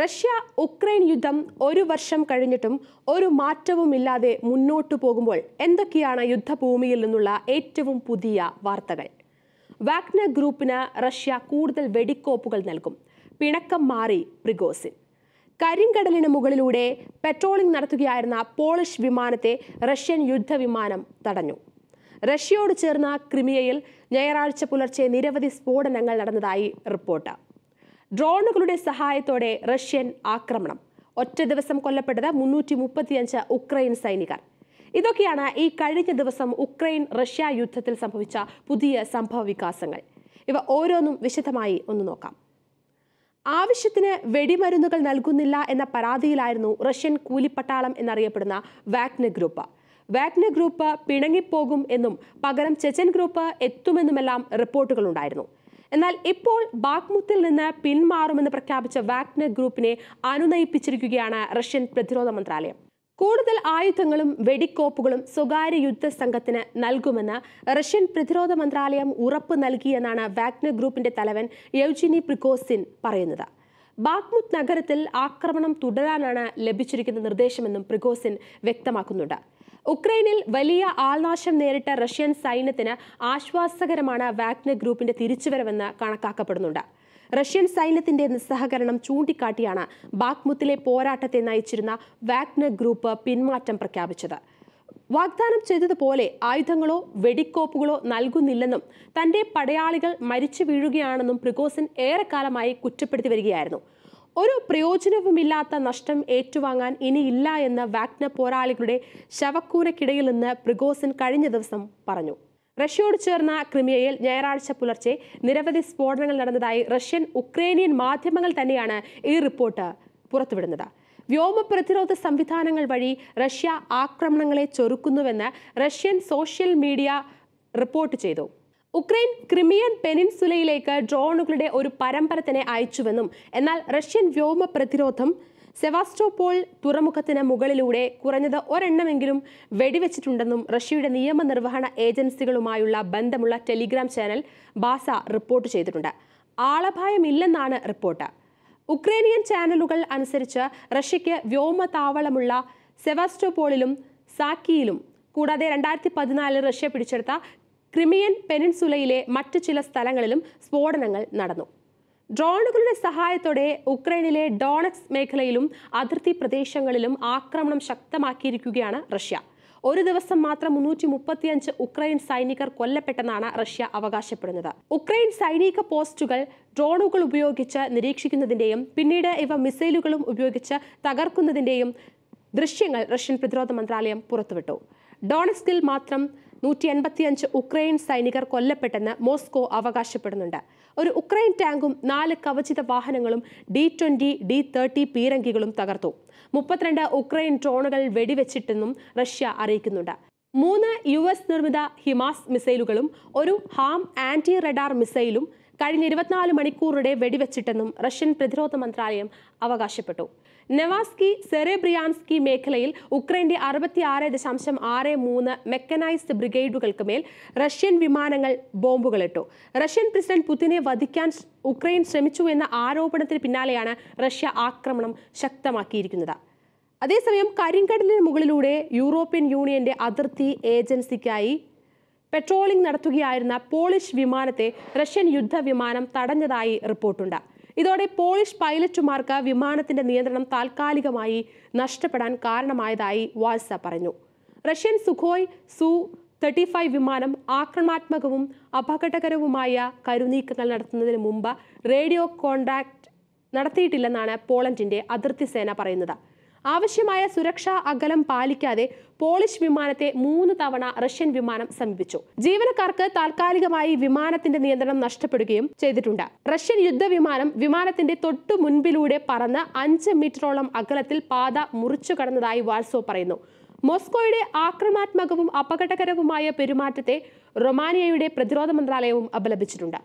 Russia Ukraine യുദ്ധം ഒരു വർഷം കഴിഞ്ഞിട്ടും ഒരു മാറ്റവുമില്ലാതെ മുന്നോട്ടു പോകുമ്പോൾ എന്തൊക്കെയാണ് യുദ്ധഭൂമിയിൽ നിന്നുള്ള ഏറ്റവും പുതിയ വാർത്തകൾ വാഗ്നർ ഗ്രൂപ്പിന് റഷ്യ കൂടുതൽ വെടിക്കോപ്പുകൾ നൽകും പിണക്കം മാറി പ്രിഗോസിൻ കരിങ്കടലിന് മുകളിലൂടെ പെട്രോളിംഗ് നടത്തുകയായിരുന്ന പോളിഷ് വിമാനത്തെ റഷ്യൻ യുദ്ധവിമാനം തടഞ്ഞു റഷ്യയോട് ചേർന്ന ക്രിമിയയിൽ ഞായറാഴ്ച പുലർച്ചെ നിരവധി സ്ഫോടനങ്ങൾ നടന്നതായി റിപ്പോർട്ട് ഡ്രോണുകളുടെ സഹായത്തോടെ റഷ്യൻ ആക്രമണം ഒറ്റ ദിവസം കൊല്ലപ്പെട്ടത് മുന്നൂറ്റി മുപ്പത്തിയഞ്ച് ഉക്രൈൻ സൈനികർ ഇതൊക്കെയാണ് ഈ കഴിഞ്ഞ ദിവസം ഉക്രൈൻ റഷ്യ യുദ്ധത്തിൽ സംഭവിച്ച പുതിയ സംഭവ വികാസങ്ങൾ ഇവ ഓരോന്നും വിശദമായി ഒന്ന് നോക്കാം ആവശ്യത്തിന് വെടിമരുന്നുകൾ നൽകുന്നില്ല എന്ന പരാതിയിലായിരുന്നു റഷ്യൻ കൂലിപ്പട്ടാളം എന്നറിയപ്പെടുന്ന വാഗ്ന ഗ്രൂപ്പ് വാഗ്ന ഗ്രൂപ്പ് പിണങ്ങിപ്പോകും എന്നും പകരം ചെച്ചൻ ഗ്രൂപ്പ് എത്തുമെന്നുമെല്ലാം റിപ്പോർട്ടുകളുണ്ടായിരുന്നു എന്നാൽ ഇപ്പോൾ ബാഗ്മുത്തിൽ നിന്ന് പിന്മാറുമെന്ന് പ്രഖ്യാപിച്ച വാഗ്നർ ഗ്രൂപ്പിനെ അനുനയിപ്പിച്ചിരിക്കുകയാണ് റഷ്യൻ പ്രതിരോധ മന്ത്രാലയം കൂടുതൽ ആയുധങ്ങളും വെടിക്കോപ്പുകളും സ്വകാര്യ യുദ്ധ സംഘത്തിന് നൽകുമെന്ന് റഷ്യൻ പ്രതിരോധ മന്ത്രാലയം ഉറപ്പ് നൽകിയെന്നാണ് വാഗ്നർ ഗ്രൂപ്പിന്റെ തലവൻ യൗജിനി പ്രിഗോസിൻ പറയുന്നത് ബാഗ്മുത് നഗരത്തിൽ ആക്രമണം തുടരാനാണ് ലഭിച്ചിരിക്കുന്ന നിർദ്ദേശമെന്നും പ്രിഗോസിൻ വ്യക്തമാക്കുന്നുണ്ട് ഉക്രൈനിൽ വലിയ ആൾനാശം നേരിട്ട റഷ്യൻ സൈന്യത്തിന് ആശ്വാസകരമാണ് വാഗ്നർ ഗ്രൂപ്പിന്റെ തിരിച്ചുവരവെന്ന് കണക്കാക്കപ്പെടുന്നുണ്ട് റഷ്യൻ സൈന്യത്തിന്റെ നിസ്സഹകരണം ചൂണ്ടിക്കാട്ടിയാണ് ബാഗ്മുത്തിലെ പോരാട്ടത്തെ നയിച്ചിരുന്ന വാഗ്നർ ഗ്രൂപ്പ് പിന്മാറ്റം പ്രഖ്യാപിച്ചത് വാഗ്ദാനം ചെയ്തതുപോലെ ആയുധങ്ങളോ വെടിക്കോപ്പുകളോ നൽകുന്നില്ലെന്നും തന്റെ പടയാളികൾ മരിച്ചു വീഴുകയാണെന്നും പ്രിഗോസിൻ ഏറെക്കാലമായി കുറ്റപ്പെടുത്തി വരികയായിരുന്നു ഒരു പ്രയോജനവുമില്ലാത്ത നഷ്ടം ഏറ്റുവാങ്ങാൻ ഇനിയില്ല എന്ന് വാഗ്ന പോരാളികളുടെ ശവക്കൂരക്കിടയിൽ നിന്ന് പ്രിഗോസിൻ കഴിഞ്ഞ ദിവസം പറഞ്ഞു റഷ്യയോട് ചേർന്ന ക്രിമിയയിൽ ഞായറാഴ്ച പുലർച്ചെ നിരവധി സ്ഫോടനങ്ങൾ നടന്നതായി റഷ്യൻ ഉക്രൈനിയൻ മാധ്യമങ്ങൾ തന്നെയാണ് ഈ റിപ്പോർട്ട് പുറത്തുവിടുന്നത് വ്യോമ പ്രതിരോധ സംവിധാനങ്ങൾ വഴി റഷ്യ ആക്രമണങ്ങളെ ചൊരുക്കുന്നുവെന്ന് റഷ്യൻ സോഷ്യൽ മീഡിയ റിപ്പോർട്ട് ചെയ്തു ഉക്രൈൻ ക്രിമിയൻ പെനിൻസുലയിലേക്ക് ഡ്രോണുകളുടെ ഒരു പരമ്പര തന്നെ അയച്ചുവെന്നും എന്നാൽ റഷ്യൻ വ്യോമ പ്രതിരോധം സെവാസ്റ്റോപോൾ തുറമുഖത്തിന് മുകളിലൂടെ കുറഞ്ഞത് ഒരെണ്ണമെങ്കിലും വെടിവെച്ചിട്ടുണ്ടെന്നും റഷ്യയുടെ നിയമനിർവഹണ ഏജൻസികളുമായുള്ള ബന്ധമുള്ള ടെലിഗ്രാം ചാനൽ ബാസ റിപ്പോർട്ട് ചെയ്തിട്ടുണ്ട് ആളഭായമില്ലെന്നാണ് റിപ്പോർട്ട് ഉക്രൈനിയൻ ചാനലുകൾ അനുസരിച്ച് റഷ്യയ്ക്ക് വ്യോമതാവളമുള്ള സെവാസ്റ്റോപോളിലും സാക്കിയിലും കൂടാതെ രണ്ടായിരത്തി പതിനാലിൽ റഷ്യ പിടിച്ചെടുത്ത ക്രിമിയൻ പെനിൻസുലയിലെ മറ്റു ചില സ്ഥലങ്ങളിലും സ്ഫോടനങ്ങൾ നടന്നു ഡ്രോണുകളുടെ സഹായത്തോടെ ഉക്രൈനിലെ ഡോണക്സ് മേഖലയിലും അതിർത്തി പ്രദേശങ്ങളിലും ആക്രമണം ശക്തമാക്കിയിരിക്കുകയാണ് റഷ്യ ഒരു ദിവസം മാത്രം മുന്നൂറ്റി മുപ്പത്തിയഞ്ച് ഉക്രൈൻ സൈനികർ കൊല്ലപ്പെട്ടെന്നാണ് റഷ്യ അവകാശപ്പെടുന്നത് ഉക്രൈൻ സൈനിക പോസ്റ്റുകൾ ഡ്രോണുകൾ ഉപയോഗിച്ച് നിരീക്ഷിക്കുന്നതിന്റെയും പിന്നീട് ഇവ മിസൈലുകളും ഉപയോഗിച്ച് തകർക്കുന്നതിന്റെയും ദൃശ്യങ്ങൾ റഷ്യൻ പ്രതിരോധ മന്ത്രാലയം പുറത്തുവിട്ടു ഡോണസ്കിൽ മാത്രം നൂറ്റി എൺപത്തിയഞ്ച് ഉക്രൈൻ സൈനികർ കൊല്ലപ്പെട്ടെന്ന് മോസ്കോ അവകാശപ്പെടുന്നുണ്ട് ഒരു ഉക്രൈൻ ടാങ്കും നാല് കവചിത വാഹനങ്ങളും ഡി ട്വന്റി ഡി തേർട്ടി പീരങ്കികളും തകർത്തു മുപ്പത്തിരണ്ട് ഉക്രൈൻ ഡ്രോണുകൾ വെടിവെച്ചിട്ടെന്നും റഷ്യ അറിയിക്കുന്നുണ്ട് മൂന്ന് യു എസ് നിർമ്മിത ഹിമാസ് മിസൈലുകളും ഒരു ഹാം ആന്റി റഡാർ മിസൈലും കഴിഞ്ഞ ഇരുപത്തിനാല് മണിക്കൂറിടെ വെടിവെച്ചിട്ടെന്നും റഷ്യൻ പ്രതിരോധ മന്ത്രാലയം അവകാശപ്പെട്ടു നെവാസ്കി സെറേബ്രിയാൻസ്കി മേഖലയിൽ ഉക്രൈന്റെ അറുപത്തിയാറ് ദശാംശം ആറ് മൂന്ന് മെക്കനൈസ്ഡ് ബ്രിഗേഡുകൾക്ക് മേൽ റഷ്യൻ വിമാനങ്ങൾ ബോംബുകളിട്ടു റഷ്യൻ പ്രസിഡന്റ് പുതിനെ വധിക്കാൻ ഉക്രൈൻ ശ്രമിച്ചു എന്ന ആരോപണത്തിന് പിന്നാലെയാണ് റഷ്യ ആക്രമണം ശക്തമാക്കിയിരിക്കുന്നത് അതേസമയം കരിങ്കടലിന് മുകളിലൂടെ യൂറോപ്യൻ യൂണിയന്റെ അതിർത്തി ഏജൻസിക്കായി പെട്രോളിംഗ് നടത്തുകയായിരുന്ന പോളിഷ് വിമാനത്തെ റഷ്യൻ യുദ്ധവിമാനം തടഞ്ഞതായി റിപ്പോർട്ടുണ്ട് ഇതോടെ പോളിഷ് പൈലറ്റുമാർക്ക് വിമാനത്തിന്റെ നിയന്ത്രണം താൽക്കാലികമായി നഷ്ടപ്പെടാൻ കാരണമായതായി വാഴ്സ പറഞ്ഞു Russian Sukhoi Su thirty five വിമാനം ആക്രമണാത്മകവും അപകടകരവുമായ കരുനീക്കങ്ങൾ നടത്തുന്നതിന് മുമ്പ് റേഡിയോ കോൺടാക്ട് നടത്തിയിട്ടില്ലെന്നാണ് പോളണ്ടിന്റെ അതിർത്തി സേന പറയുന്നത് ആവശ്യമായ സുരക്ഷാ അകലം പാലിക്കാതെ പോളിഷ് വിമാനത്തെ മൂന്ന് തവണ റഷ്യൻ വിമാനം സമീപിച്ചു ജീവനക്കാർക്ക് താൽക്കാലികമായി വിമാനത്തിന്റെ നിയന്ത്രണം നഷ്ടപ്പെടുകയും ചെയ്തിട്ടുണ്ട് റഷ്യൻ യുദ്ധവിമാനം വിമാനത്തിന്റെ തൊട്ടു മുൻപിലൂടെ പറന്ന് അഞ്ച് മീറ്ററോളം അകലത്തിൽ പാത മുറിച്ചു കടന്നതായി വാൾസോ പറയുന്നു മോസ്കോയുടെ ആക്രമണാത്മകവും അപകടകരവുമായ പെരുമാറ്റത്തെ റൊമാനിയയുടെ പ്രതിരോധ മന്ത്രാലയവും അപലപിച്ചിട്ടുണ്ട്